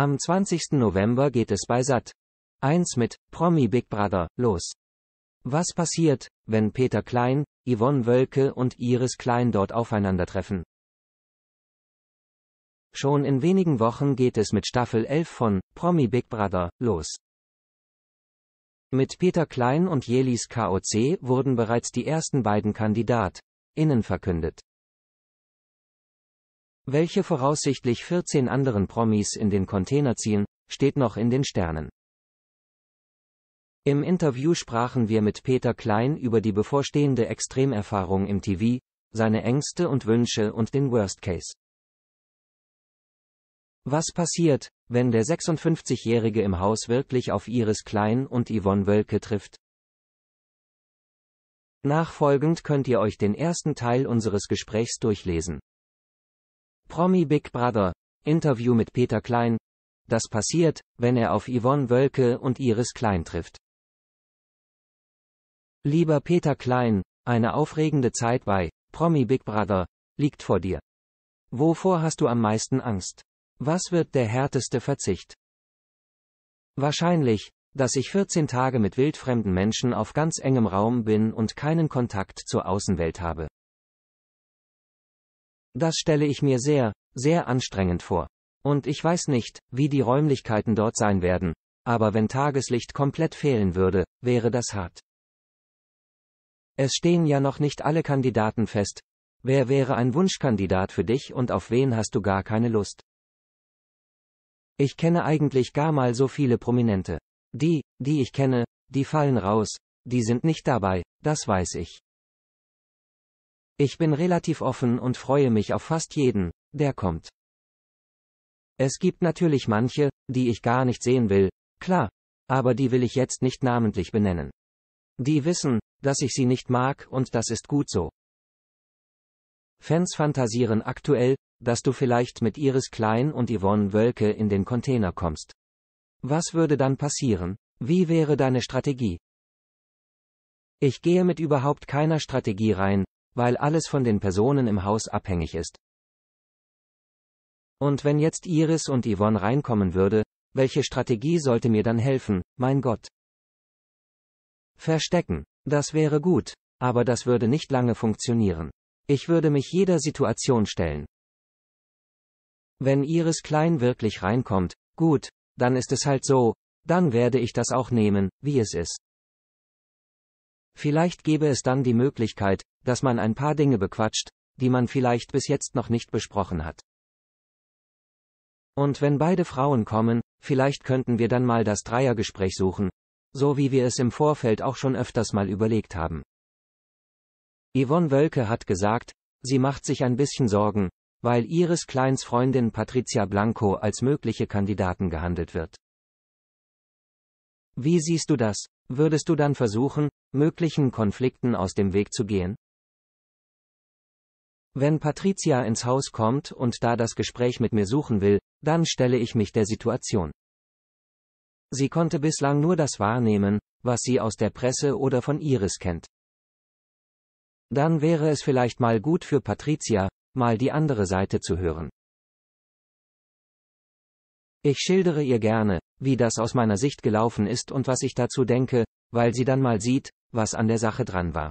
Am 20. November geht es bei Sat. 1 mit Promi Big Brother los. Was passiert, wenn Peter Klein, Yvonne Wölke und Iris Klein dort aufeinandertreffen? Schon in wenigen Wochen geht es mit Staffel 11 von Promi Big Brother los. Mit Peter Klein und Jelis KOC wurden bereits die ersten beiden Kandidat: innen verkündet welche voraussichtlich 14 anderen Promis in den Container ziehen, steht noch in den Sternen. Im Interview sprachen wir mit Peter Klein über die bevorstehende Extremerfahrung im TV, seine Ängste und Wünsche und den Worst Case. Was passiert, wenn der 56-Jährige im Haus wirklich auf Iris Klein und Yvonne Wölke trifft? Nachfolgend könnt ihr euch den ersten Teil unseres Gesprächs durchlesen. Promi Big Brother. Interview mit Peter Klein. Das passiert, wenn er auf Yvonne Wölke und Iris Klein trifft. Lieber Peter Klein, eine aufregende Zeit bei Promi Big Brother liegt vor dir. Wovor hast du am meisten Angst? Was wird der härteste Verzicht? Wahrscheinlich, dass ich 14 Tage mit wildfremden Menschen auf ganz engem Raum bin und keinen Kontakt zur Außenwelt habe. Das stelle ich mir sehr, sehr anstrengend vor. Und ich weiß nicht, wie die Räumlichkeiten dort sein werden, aber wenn Tageslicht komplett fehlen würde, wäre das hart. Es stehen ja noch nicht alle Kandidaten fest. Wer wäre ein Wunschkandidat für dich und auf wen hast du gar keine Lust? Ich kenne eigentlich gar mal so viele Prominente. Die, die ich kenne, die fallen raus, die sind nicht dabei, das weiß ich. Ich bin relativ offen und freue mich auf fast jeden, der kommt. Es gibt natürlich manche, die ich gar nicht sehen will, klar, aber die will ich jetzt nicht namentlich benennen. Die wissen, dass ich sie nicht mag und das ist gut so. Fans fantasieren aktuell, dass du vielleicht mit Iris Klein und Yvonne Wölke in den Container kommst. Was würde dann passieren? Wie wäre deine Strategie? Ich gehe mit überhaupt keiner Strategie rein, weil alles von den Personen im Haus abhängig ist. Und wenn jetzt Iris und Yvonne reinkommen würde, welche Strategie sollte mir dann helfen, mein Gott? Verstecken. Das wäre gut, aber das würde nicht lange funktionieren. Ich würde mich jeder Situation stellen. Wenn Iris Klein wirklich reinkommt, gut, dann ist es halt so, dann werde ich das auch nehmen, wie es ist. Vielleicht gäbe es dann die Möglichkeit, dass man ein paar Dinge bequatscht, die man vielleicht bis jetzt noch nicht besprochen hat. Und wenn beide Frauen kommen, vielleicht könnten wir dann mal das Dreiergespräch suchen, so wie wir es im Vorfeld auch schon öfters mal überlegt haben. Yvonne Wölke hat gesagt, sie macht sich ein bisschen Sorgen, weil ihres Kleins Freundin Patricia Blanco als mögliche Kandidaten gehandelt wird. Wie siehst du das? Würdest du dann versuchen, möglichen Konflikten aus dem Weg zu gehen? Wenn Patricia ins Haus kommt und da das Gespräch mit mir suchen will, dann stelle ich mich der Situation. Sie konnte bislang nur das wahrnehmen, was sie aus der Presse oder von Iris kennt. Dann wäre es vielleicht mal gut für Patricia, mal die andere Seite zu hören. Ich schildere ihr gerne, wie das aus meiner Sicht gelaufen ist und was ich dazu denke, weil sie dann mal sieht, was an der Sache dran war.